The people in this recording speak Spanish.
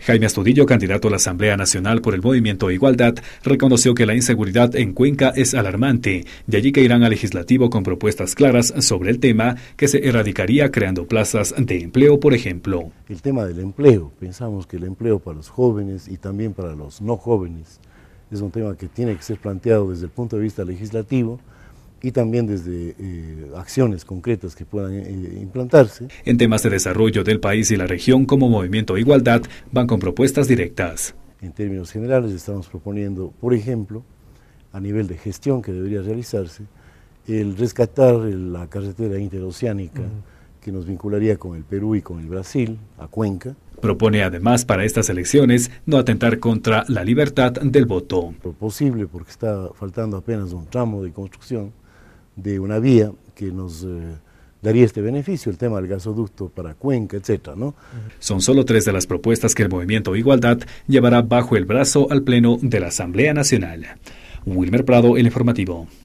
Jaime Astudillo, candidato a la Asamblea Nacional por el Movimiento Igualdad, reconoció que la inseguridad en Cuenca es alarmante, de allí que irán al legislativo con propuestas claras sobre el tema que se erradicaría creando plazas de empleo, por ejemplo. El tema del empleo, pensamos que el empleo para los jóvenes y también para los no jóvenes es un tema que tiene que ser planteado desde el punto de vista legislativo y también desde eh, acciones concretas que puedan eh, implantarse. En temas de desarrollo del país y la región como Movimiento de Igualdad van con propuestas directas. En términos generales estamos proponiendo, por ejemplo, a nivel de gestión que debería realizarse, el rescatar la carretera interoceánica que nos vincularía con el Perú y con el Brasil, a Cuenca. Propone además para estas elecciones no atentar contra la libertad del voto. Lo posible porque está faltando apenas un tramo de construcción de una vía que nos eh, daría este beneficio, el tema del gasoducto para Cuenca, etc. ¿no? Son solo tres de las propuestas que el Movimiento Igualdad llevará bajo el brazo al Pleno de la Asamblea Nacional. Wilmer Prado, el informativo.